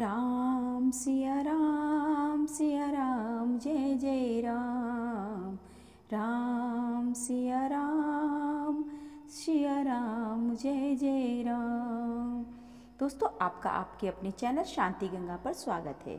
राम सिया राम सिया राम जय जय राम राम सिया राम सिया राम जय जय राम दोस्तों आपका आपके अपने चैनल शांति गंगा पर स्वागत है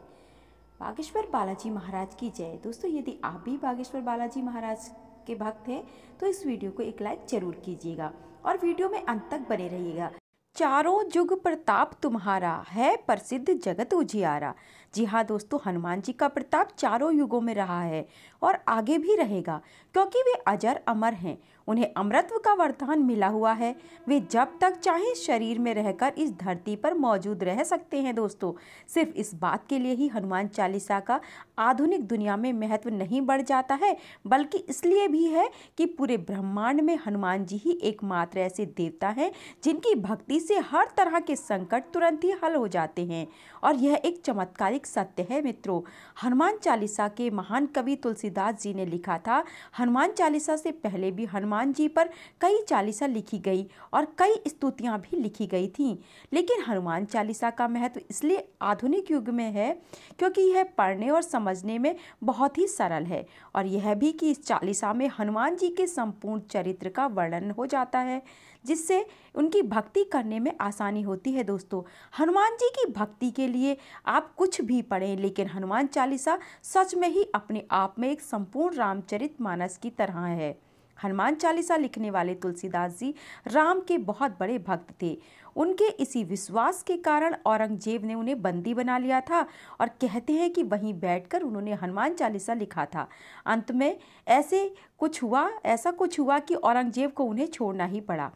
बागेश्वर बालाजी महाराज की जय दोस्तों यदि आप भी बागेश्वर बालाजी महाराज के भक्त हैं तो इस वीडियो को एक लाइक ज़रूर कीजिएगा और वीडियो में अंत तक बने रहिएगा चारों जुग प्रताप तुम्हारा है प्रसिद्ध जगत उजियारा जी हाँ दोस्तों हनुमान जी का प्रताप चारों युगों में रहा है और आगे भी रहेगा क्योंकि वे अजर अमर हैं उन्हें अमृतत्व का वरदान मिला हुआ है वे जब तक चाहे शरीर में रहकर इस धरती पर मौजूद रह सकते हैं दोस्तों सिर्फ इस बात के लिए ही हनुमान चालीसा का आधुनिक दुनिया में महत्व नहीं बढ़ जाता है बल्कि इसलिए भी है कि पूरे ब्रह्मांड में हनुमान जी ही एकमात्र ऐसे देवता हैं जिनकी भक्ति से हर तरह के संकट तुरंत ही हल हो जाते हैं और यह एक चमत्कारिक सत्य है मित्रों हनुमान चालीसा के महान कवि तुलसीदास जी ने लिखा था हनुमान चालीसा से पहले भी हनुमान हनुमान जी पर कई चालीसा लिखी गई और कई स्तुतियाँ भी लिखी गई थीं लेकिन हनुमान चालीसा का महत्व इसलिए आधुनिक युग में है क्योंकि यह पढ़ने और समझने में बहुत ही सरल है और यह भी कि इस चालीसा में हनुमान जी के संपूर्ण चरित्र का वर्णन हो जाता है जिससे उनकी भक्ति करने में आसानी होती है दोस्तों हनुमान जी की भक्ति के लिए आप कुछ भी पढ़ें लेकिन हनुमान चालीसा सच में ही अपने आप में एक संपूर्ण रामचरित मानस की तरह है हनुमान चालीसा लिखने वाले तुलसीदास जी राम के बहुत बड़े भक्त थे उनके इसी विश्वास के कारण औरंगजेब ने उन्हें बंदी बना लिया था और कहते हैं कि वहीं बैठकर उन्होंने हनुमान चालीसा लिखा था अंत में ऐसे कुछ हुआ ऐसा कुछ हुआ कि औरंगजेब को उन्हें छोड़ना ही पड़ा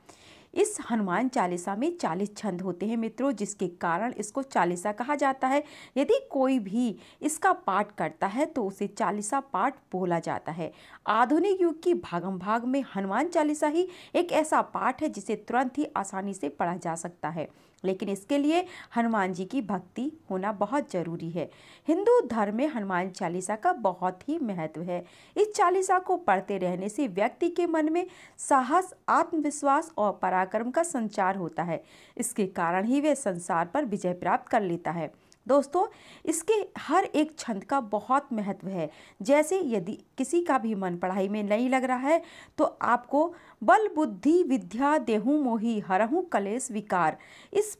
इस हनुमान चालीसा में चालीस छंद होते हैं मित्रों जिसके कारण इसको चालीसा कहा जाता है यदि कोई भी इसका पाठ करता है तो उसे चालीसा पाठ बोला जाता है आधुनिक युग की भागम भाग में हनुमान चालीसा ही एक ऐसा पाठ है जिसे तुरंत ही आसानी से पढ़ा जा सकता है लेकिन इसके लिए हनुमान जी की भक्ति होना बहुत ज़रूरी है हिंदू धर्म में हनुमान चालीसा का बहुत ही महत्व है इस चालीसा को पढ़ते रहने से व्यक्ति के मन में साहस आत्मविश्वास और पराक्रम का संचार होता है इसके कारण ही वह संसार पर विजय प्राप्त कर लेता है दोस्तों इसके हर एक छंद का बहुत महत्व है जैसे यदि किसी का भी मन पढ़ाई में नहीं लग रहा है तो आपको बल बुद्धि विद्या देहू मोही हरहू कलेश विकार इस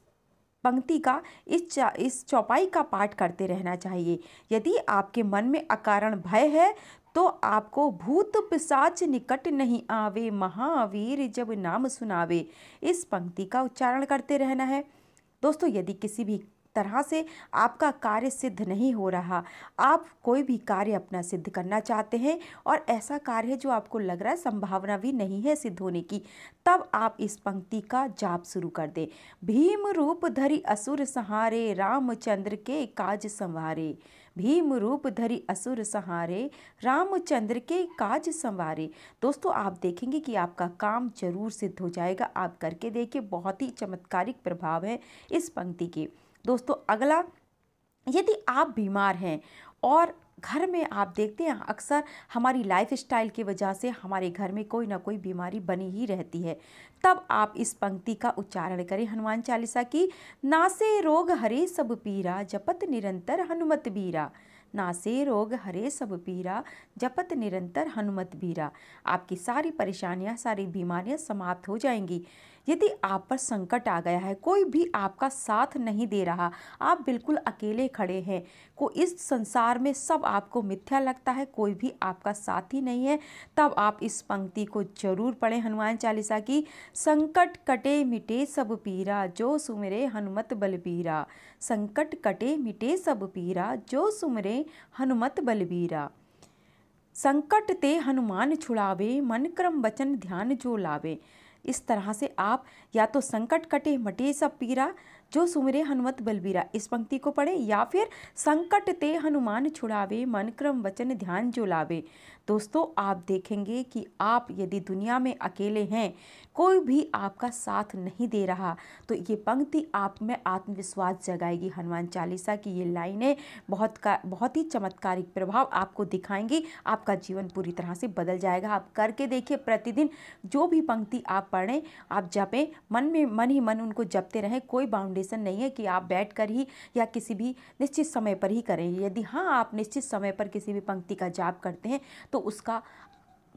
पंक्ति का इस चा, इस चौपाई का पाठ करते रहना चाहिए यदि आपके मन में अकारण भय है तो आपको भूत पिशाच निकट नहीं आवे महावीर जब नाम सुनावे इस पंक्ति का उच्चारण करते रहना है दोस्तों यदि किसी भी तरह से आपका कार्य सिद्ध नहीं हो रहा आप कोई भी कार्य अपना सिद्ध करना चाहते हैं और ऐसा कार्य है जो आपको लग रहा है संभावना भी नहीं है सिद्ध होने की तब आप इस पंक्ति का जाप शुरू कर दें भीम रूप धरी असुर सहारे रामचंद्र के काज संवारे भीम रूप धरी असुर सहारे रामचंद्र के काज संवारे दोस्तों आप देखेंगे कि आपका काम जरूर सिद्ध हो जाएगा आप करके देखिए बहुत ही चमत्कारिक प्रभाव है इस पंक्ति के दोस्तों अगला यदि आप बीमार हैं और घर में आप देखते हैं अक्सर हमारी लाइफ स्टाइल की वजह से हमारे घर में कोई ना कोई बीमारी बनी ही रहती है तब आप इस पंक्ति का उच्चारण करें हनुमान चालीसा की नासे रोग हरे सब पीरा जपत निरंतर हनुमत बीरा नासे रोग हरे सब पीरा जपत निरंतर हनुमत बीरा आपकी सारी परेशानियां सारी बीमारियां समाप्त हो जाएंगी यदि आप पर संकट आ गया है कोई भी आपका साथ नहीं दे रहा आप बिल्कुल अकेले खड़े हैं को इस संसार में सब आपको मिथ्या लगता है कोई भी आपका साथ ही नहीं है तब आप इस पंक्ति को जरूर पढ़ें हनुमान चालीसा की संकट कटे मिटे सब पीरा जो सुमरे हनुमत बलबीरा संकट कटे मिटे सब पीरा जो सुमरे हनुमत बलबीरा संकट ते हनुमान छुड़ावे मन क्रम वचन ध्यान जो लावे इस तरह से आप या तो संकट कटे मटे सब पीरा जो सुमरे हनुमत बलबीरा इस पंक्ति को पढ़ें या फिर संकट ते हनुमान छुड़ावे मन क्रम वचन ध्यान जो लावे दोस्तों आप देखेंगे कि आप यदि दुनिया में अकेले हैं कोई भी आपका साथ नहीं दे रहा तो ये पंक्ति आप में आत्मविश्वास जगाएगी हनुमान चालीसा की ये लाइनें बहुत का बहुत ही चमत्कारिक प्रभाव आपको दिखाएंगी आपका जीवन पूरी तरह से बदल जाएगा आप करके देखिए प्रतिदिन जो भी पंक्ति आप पढ़ें आप जपें मन में मन ही मन उनको जपते रहें कोई बाउंडेशन नहीं है कि आप बैठ कर ही या किसी भी निश्चित समय पर ही करें यदि हाँ आप निश्चित समय पर किसी भी पंक्ति का जाप करते हैं तो उसका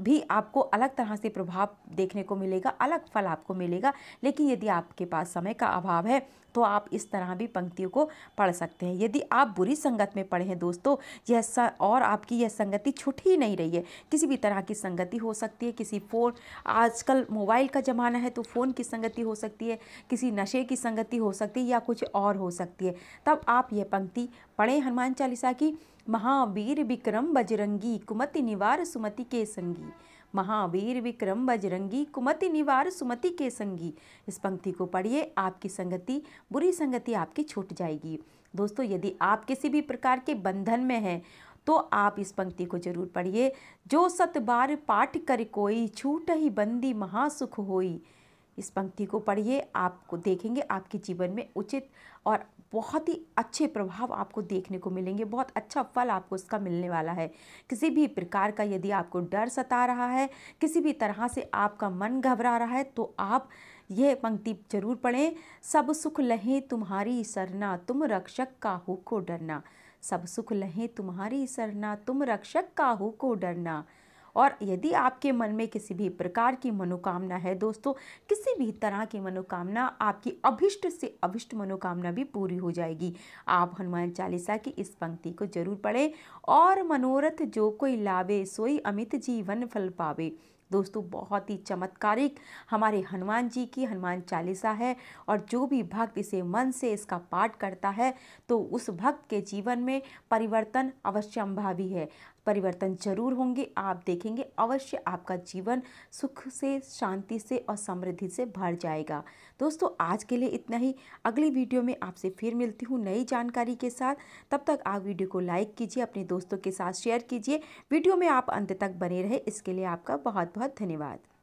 भी आपको अलग तरह से प्रभाव देखने को मिलेगा अलग फल आपको मिलेगा लेकिन यदि आपके पास समय का अभाव है तो आप इस तरह भी पंक्तियों को पढ़ सकते हैं यदि आप बुरी संगत में पढ़े हैं दोस्तों यह और आपकी यह संगति छुट ही नहीं रही है किसी भी तरह की संगति हो सकती है किसी फ़ोन आजकल मोबाइल का ज़माना है तो फ़ोन की संगति हो सकती है किसी नशे की संगति हो सकती है या कुछ और हो सकती है तब आप यह पंक्ति पढ़ें हनुमान चालीसा की महावीर विक्रम बजरंगी कुमति निवार सुमति के संगी महावीर विक्रम बजरंगी कुमति निवार सुमति के संगी इस पंक्ति को पढ़िए आपकी संगति बुरी संगति आपकी छूट जाएगी दोस्तों यदि आप किसी भी प्रकार के बंधन में हैं तो आप इस पंक्ति को जरूर पढ़िए जो सत बार पाठ कर कोई छूट ही बंदी महासुख होई इस पंक्ति को पढ़िए आपको देखेंगे आपके जीवन में उचित और बहुत ही अच्छे प्रभाव आपको देखने को मिलेंगे बहुत अच्छा फल आपको इसका मिलने वाला है किसी भी प्रकार का यदि आपको डर सता रहा है किसी भी तरह से आपका मन घबरा रहा है तो आप यह पंक्ति जरूर पढ़ें सब सुख लहें तुम्हारी सरना तुम रक्षक काहू को डरना सब सुख लहें तुम्हारी सरना तुम रक्षक काहू को डरना और यदि आपके मन में किसी भी प्रकार की मनोकामना है दोस्तों किसी भी तरह की मनोकामना आपकी अभिष्ट से अभिष्ट मनोकामना भी पूरी हो जाएगी आप हनुमान चालीसा की इस पंक्ति को जरूर पढ़ें और मनोरथ जो कोई लावे सोई अमित जीवन फल पावे दोस्तों बहुत ही चमत्कारिक हमारे हनुमान जी की हनुमान चालीसा है और जो भी भक्त इसे मन से इसका पाठ करता है तो उस भक्त के जीवन में परिवर्तन अवश्यंभावी है परिवर्तन जरूर होंगे आप देखेंगे अवश्य आपका जीवन सुख से शांति से और समृद्धि से भर जाएगा दोस्तों आज के लिए इतना ही अगली वीडियो में आपसे फिर मिलती हूँ नई जानकारी के साथ तब तक आप वीडियो को लाइक कीजिए अपने दोस्तों के साथ शेयर कीजिए वीडियो में आप अंत तक बने रहे इसके लिए आपका बहुत बहुत धन्यवाद